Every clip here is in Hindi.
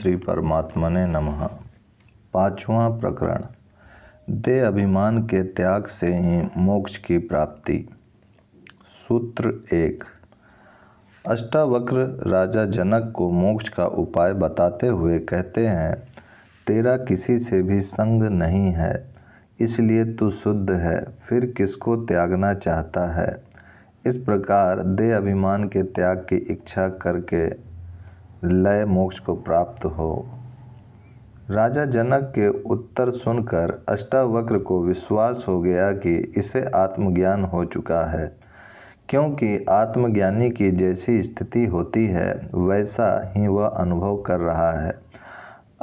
श्री परमात्मने नमः पांचवा प्रकरण दे अभिमान के त्याग से ही मोक्ष की प्राप्ति सूत्र एक अष्टावक्र राजा जनक को मोक्ष का उपाय बताते हुए कहते हैं तेरा किसी से भी संग नहीं है इसलिए तू शुद्ध है फिर किसको त्यागना चाहता है इस प्रकार दे अभिमान के त्याग की इच्छा करके लय मोक्ष को प्राप्त हो राजा जनक के उत्तर सुनकर अष्टावक्र को विश्वास हो गया कि इसे आत्मज्ञान हो चुका है क्योंकि आत्मज्ञानी की जैसी स्थिति होती है वैसा ही वह अनुभव कर रहा है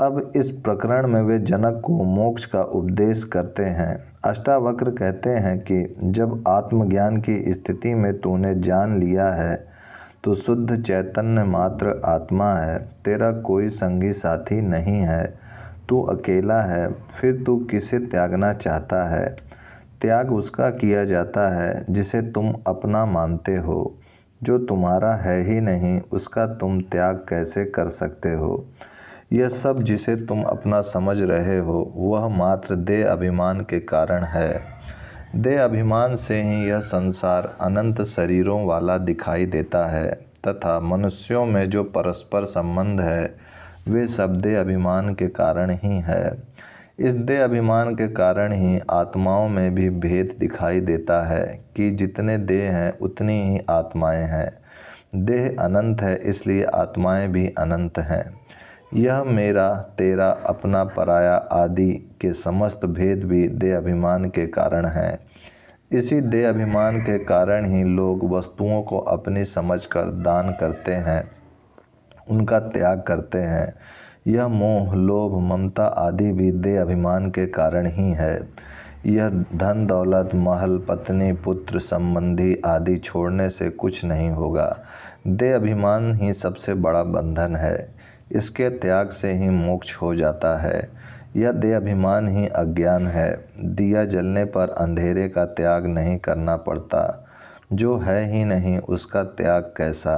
अब इस प्रकरण में वे जनक को मोक्ष का उपदेश करते हैं अष्टावक्र कहते हैं कि जब आत्मज्ञान की स्थिति में तूने जान लिया है तू शुद्ध चैतन्य मात्र आत्मा है तेरा कोई संगी साथी नहीं है तू अकेला है फिर तू किसे त्यागना चाहता है त्याग उसका किया जाता है जिसे तुम अपना मानते हो जो तुम्हारा है ही नहीं उसका तुम त्याग कैसे कर सकते हो यह सब जिसे तुम अपना समझ रहे हो वह मात्र दे अभिमान के कारण है देह अभिमान से ही यह संसार अनंत शरीरों वाला दिखाई देता है तथा मनुष्यों में जो परस्पर संबंध है वे सब देह अभिमान के कारण ही है इस देह अभिमान के कारण ही आत्माओं में भी भेद दिखाई देता है कि जितने देह हैं उतनी ही आत्माएं हैं देह अनंत है इसलिए आत्माएं भी अनंत हैं यह मेरा तेरा अपना पराया आदि के समस्त भेद भी दे अभिमान के कारण हैं इसी दे अभिमान के कारण ही लोग वस्तुओं को अपनी समझ कर दान करते हैं उनका त्याग करते हैं यह मोह लोभ ममता आदि भी दे अभिमान के कारण ही है यह धन दौलत महल पत्नी पुत्र संबंधी आदि छोड़ने से कुछ नहीं होगा दे अभिमान ही सबसे बड़ा बंधन है इसके त्याग से ही मोक्ष हो जाता है यह देहाभिमान ही अज्ञान है दिया जलने पर अंधेरे का त्याग नहीं करना पड़ता जो है ही नहीं उसका त्याग कैसा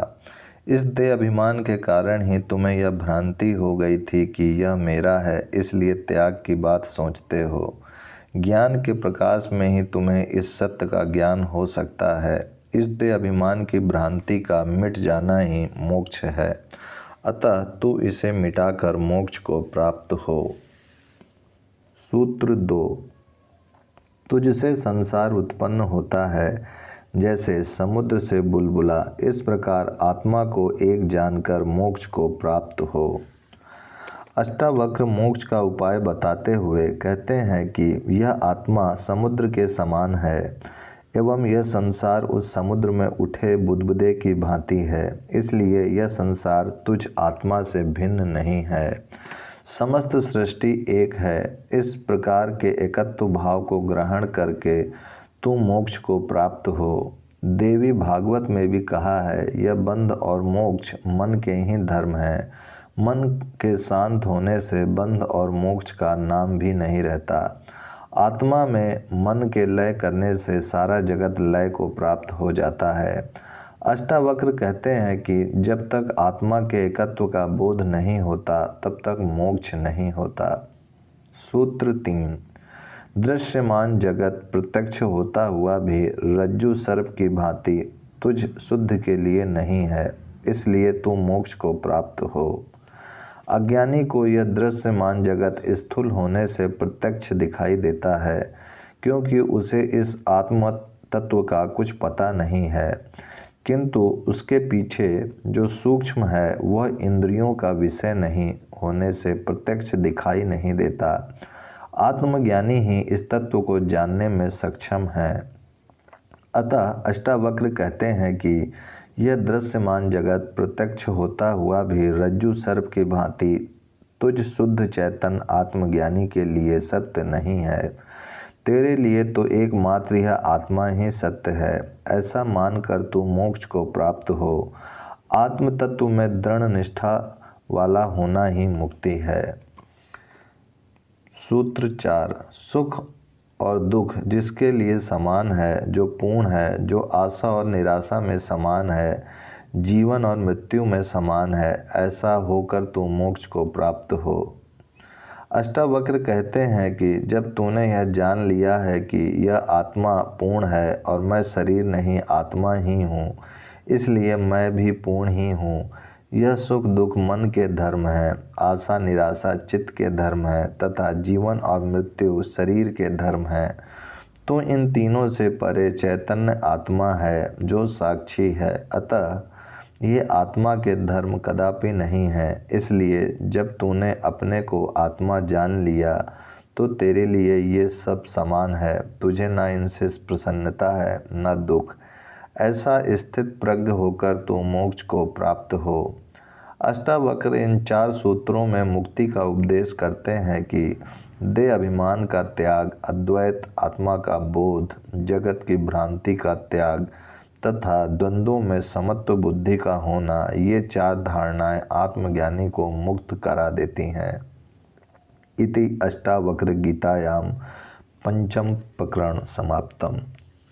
इस दे अभिमान के कारण ही तुम्हें यह भ्रांति हो गई थी कि यह मेरा है इसलिए त्याग की बात सोचते हो ज्ञान के प्रकाश में ही तुम्हें इस सत्य का ज्ञान हो सकता है इस दे अभिमान की भ्रांति का मिट जाना ही मोक्ष है अतः तू इसे मिटाकर मोक्ष को प्राप्त हो सूत्र दो तुझसे संसार उत्पन्न होता है जैसे समुद्र से बुलबुला इस प्रकार आत्मा को एक जानकर मोक्ष को प्राप्त हो अष्टावक्र मोक्ष का उपाय बताते हुए कहते हैं कि यह आत्मा समुद्र के समान है एवं यह संसार उस समुद्र में उठे बुदबुदे की भांति है इसलिए यह संसार तुझ आत्मा से भिन्न नहीं है समस्त सृष्टि एक है इस प्रकार के एकत्व भाव को ग्रहण करके तू मोक्ष को प्राप्त हो देवी भागवत में भी कहा है यह बंध और मोक्ष मन के ही धर्म है मन के शांत होने से बंध और मोक्ष का नाम भी नहीं रहता आत्मा में मन के लय करने से सारा जगत लय को प्राप्त हो जाता है अष्टावक्र कहते हैं कि जब तक आत्मा के एकत्व का बोध नहीं होता तब तक मोक्ष नहीं होता सूत्र तीन दृश्यमान जगत प्रत्यक्ष होता हुआ भी रज्जु सर्प की भांति तुझ शुद्ध के लिए नहीं है इसलिए तू मोक्ष को प्राप्त हो अज्ञानी को यह दृश्यमान जगत स्थूल होने से प्रत्यक्ष दिखाई देता है क्योंकि उसे इस आत्म तत्व का कुछ पता नहीं है किंतु उसके पीछे जो सूक्ष्म है वह इंद्रियों का विषय नहीं होने से प्रत्यक्ष दिखाई नहीं देता आत्मज्ञानी ही इस तत्व को जानने में सक्षम है अतः अष्टावक्र कहते हैं कि यह दृश्यमान जगत प्रत्यक्ष होता हुआ भी रज्जु सर्प की भांति तुझ शुद्ध चैतन आत्मज्ञानी के लिए सत्य नहीं है तेरे लिए तो एकमात्र यह आत्मा ही सत्य है ऐसा मानकर तू मोक्ष को प्राप्त हो आत्म तत्व में दृढ़ निष्ठा वाला होना ही मुक्ति है सूत्र चार सुख और दुख जिसके लिए समान है जो पूर्ण है जो आशा और निराशा में समान है जीवन और मृत्यु में समान है ऐसा होकर तू मोक्ष को प्राप्त हो अष्टावक्र कहते हैं कि जब तूने यह जान लिया है कि यह आत्मा पूर्ण है और मैं शरीर नहीं आत्मा ही हूँ इसलिए मैं भी पूर्ण ही हूँ यह सुख दुख मन के धर्म है आशा निराशा चित्त के धर्म है तथा जीवन और मृत्यु शरीर के धर्म है तो इन तीनों से परे चैतन्य आत्मा है जो साक्षी है अतः ये आत्मा के धर्म कदापि नहीं है इसलिए जब तूने अपने को आत्मा जान लिया तो तेरे लिए ये सब समान है तुझे ना इनसे प्रसन्नता है ना दुख ऐसा स्थित प्रज्ञ होकर तू मोक्ष को प्राप्त हो अष्टावक्र इन चार सूत्रों में मुक्ति का उपदेश करते हैं कि दे अभिमान का त्याग अद्वैत आत्मा का बोध जगत की भ्रांति का त्याग तथा द्वंद्वों में समत्व बुद्धि का होना ये चार धारणाएं आत्मज्ञानी को मुक्त करा देती हैं इति अष्टावक्र गीतायाम पंचम प्रकरण समाप्तम